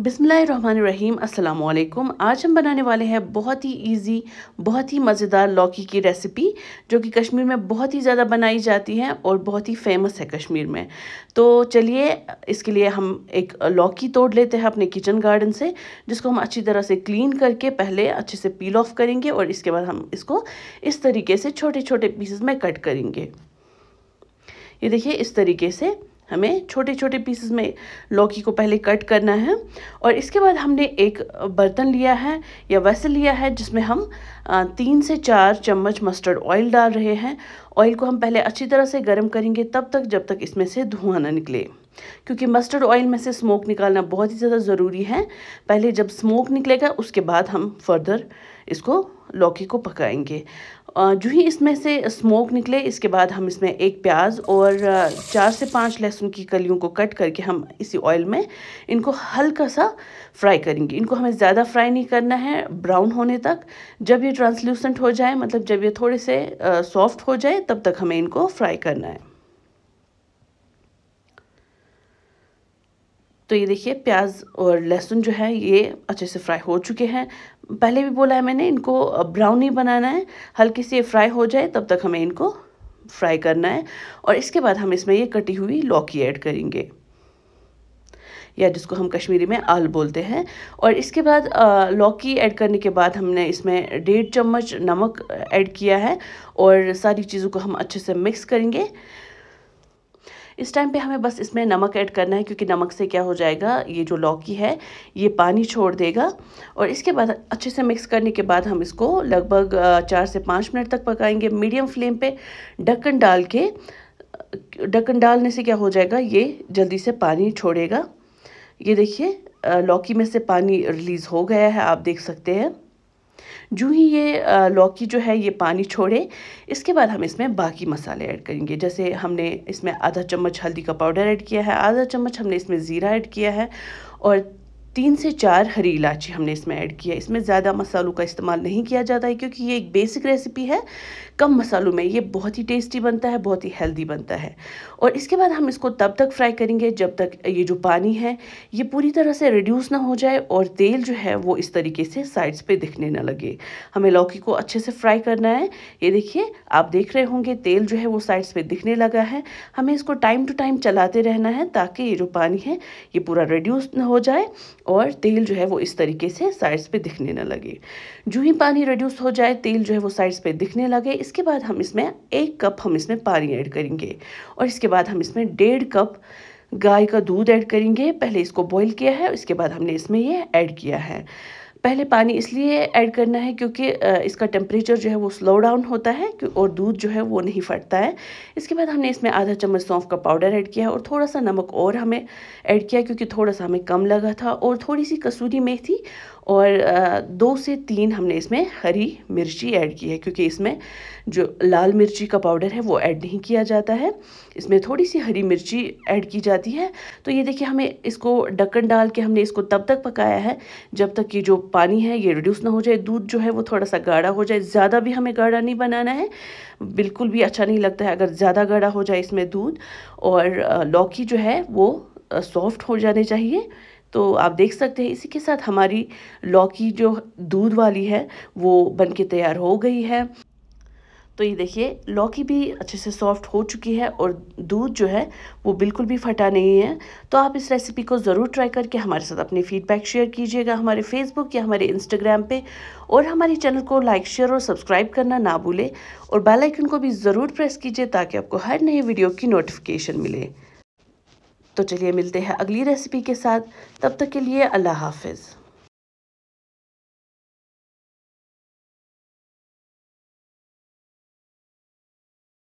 बिसमीम अल्लाम आज हम बनाने वाले हैं बहुत ही इजी बहुत ही मज़ेदार लौकी की रेसिपी जो कि कश्मीर में बहुत ही ज़्यादा बनाई जाती है और बहुत ही फेमस है कश्मीर में तो चलिए इसके लिए हम एक लौकी तोड़ लेते हैं अपने किचन गार्डन से जिसको हम अच्छी तरह से क्लीन करके पहले अच्छे से पील ऑफ करेंगे और इसके बाद हम इसको इस तरीके से छोटे छोटे पीसेस में कट करेंगे ये देखिए इस तरीके से हमें छोटे छोटे पीसेस में लौकी को पहले कट करना है और इसके बाद हमने एक बर्तन लिया है या वैसे लिया है जिसमें हम तीन से चार चम्मच मस्टर्ड ऑयल डाल रहे हैं ऑयल को हम पहले अच्छी तरह से गर्म करेंगे तब तक जब तक इसमें से धुआं ना निकले क्योंकि मस्टर्ड ऑयल में से स्मोक निकालना बहुत ही ज़्यादा ज़रूरी है पहले जब स्मोक निकलेगा उसके बाद हम फर्दर इसको लौकी को पकाएंगे जो ही इसमें से स्मोक निकले इसके बाद हम इसमें एक प्याज और चार से पाँच लहसुन की कलियों को कट करके हम इसी ऑयल में इनको हल्का सा फ्राई करेंगे इनको हमें ज़्यादा फ्राई नहीं करना है ब्राउन होने तक जब ये ट्रांसल्यूसेंट हो जाए मतलब जब ये थोड़े से सॉफ्ट हो जाए तब तक हमें इनको फ्राई करना है तो ये देखिए प्याज और लहसुन जो है ये अच्छे से फ्राई हो चुके हैं पहले भी बोला है मैंने इनको ब्राउनी बनाना है हल्की सी ये फ्राई हो जाए तब तक हमें इनको फ्राई करना है और इसके बाद हम इसमें ये कटी हुई लौकी ऐड करेंगे या जिसको हम कश्मीरी में आल बोलते हैं और इसके बाद लौकी ऐड करने के बाद हमने इसमें डेढ़ चम्मच नमक ऐड किया है और सारी चीज़ों को हम अच्छे से मिक्स करेंगे इस टाइम पे हमें बस इसमें नमक ऐड करना है क्योंकि नमक से क्या हो जाएगा ये जो लौकी है ये पानी छोड़ देगा और इसके बाद अच्छे से मिक्स करने के बाद हम इसको लगभग चार से पाँच मिनट तक पकाएंगे मीडियम फ्लेम पे ढक्कन डाल के ढक्कन डालने से क्या हो जाएगा ये जल्दी से पानी छोड़ेगा ये देखिए लौकी में से पानी रिलीज़ हो गया है आप देख सकते हैं जो ही ये लौकी जो है ये पानी छोड़े इसके बाद हम इसमें बाकी मसाले ऐड करेंगे जैसे हमने इसमें आधा चम्मच हल्दी का पाउडर ऐड किया है आधा चम्मच हमने इसमें ज़ीरा ऐड किया है और तीन से चार हरी इलायची हमने इसमें ऐड किया इसमें ज़्यादा मसालों का इस्तेमाल नहीं किया जाता है क्योंकि ये एक बेसिक रेसिपी है कम मसालों में ये बहुत ही टेस्टी बनता है बहुत ही हेल्दी बनता है और इसके बाद हम इसको तब तक फ्राई करेंगे जब तक ये जो पानी है ये पूरी तरह से रिड्यूस ना हो जाए और तेल जो है वो इस तरीके से साइड्स पर दिखने ना लगे हमें लौकी को अच्छे से फ्राई करना है ये देखिए आप देख रहे होंगे तेल जो है वो साइड्स पर दिखने लगा है हमें इसको टाइम टू टाइम चलाते रहना है ताकि ये जो पानी है ये पूरा रिड्यूस ना हो जाए और तेल जो है वो इस तरीके से साइड्स पे दिखने ना लगे जो ही पानी रिड्यूस हो जाए तेल जो है वो साइड्स पे दिखने लगे इसके बाद हम इसमें एक कप हम इसमें पानी ऐड करेंगे और इसके बाद हम इसमें डेढ़ कप गाय का दूध ऐड करेंगे पहले इसको बॉईल किया है इसके बाद हमने इसमें ये ऐड किया है पहले पानी इसलिए ऐड करना है क्योंकि इसका टेम्परेचर जो है वो स्लो डाउन होता है और दूध जो है वो नहीं फटता है इसके बाद हमने इसमें आधा चम्मच सौंफ का पाउडर ऐड किया और थोड़ा सा नमक और हमें ऐड किया क्योंकि थोड़ा सा हमें कम लगा था और थोड़ी सी कसूरी मेथी और दो से तीन हमने इसमें हरी मिर्ची ऐड की है क्योंकि इसमें जो लाल मिर्ची का पाउडर है वो ऐड नहीं किया जाता है इसमें थोड़ी सी हरी मिर्ची ऐड की जाती है तो ये देखिए हमें इसको ढक्कन डाल के हमने इसको तब तक पकाया है जब तक ये जो पानी है ये रिड्यूस ना हो जाए दूध जो है वो थोड़ा सा गाढ़ा हो जाए ज़्यादा भी हमें गाढ़ा नहीं बनाना है बिल्कुल भी अच्छा नहीं लगता है अगर ज़्यादा गाढ़ा हो जाए इसमें दूध और लौकी जो है वो सॉफ्ट हो जाने चाहिए तो आप देख सकते हैं इसी के साथ हमारी लौकी जो दूध वाली है वो बन के तैयार हो गई है तो ये देखिए लौकी भी अच्छे से सॉफ्ट हो चुकी है और दूध जो है वो बिल्कुल भी फटा नहीं है तो आप इस रेसिपी को ज़रूर ट्राई करके हमारे साथ अपने फीडबैक शेयर कीजिएगा हमारे फेसबुक या हमारे इंस्टाग्राम पे और हमारे चैनल को लाइक शेयर और सब्सक्राइब करना ना भूलें और बेल आइकन को भी ज़रूर प्रेस कीजिए ताकि आपको हर नई वीडियो की नोटिफिकेशन मिले तो चलिए मिलते हैं अगली रेसिपी के साथ तब तक के लिए अल्लाह हाफिज़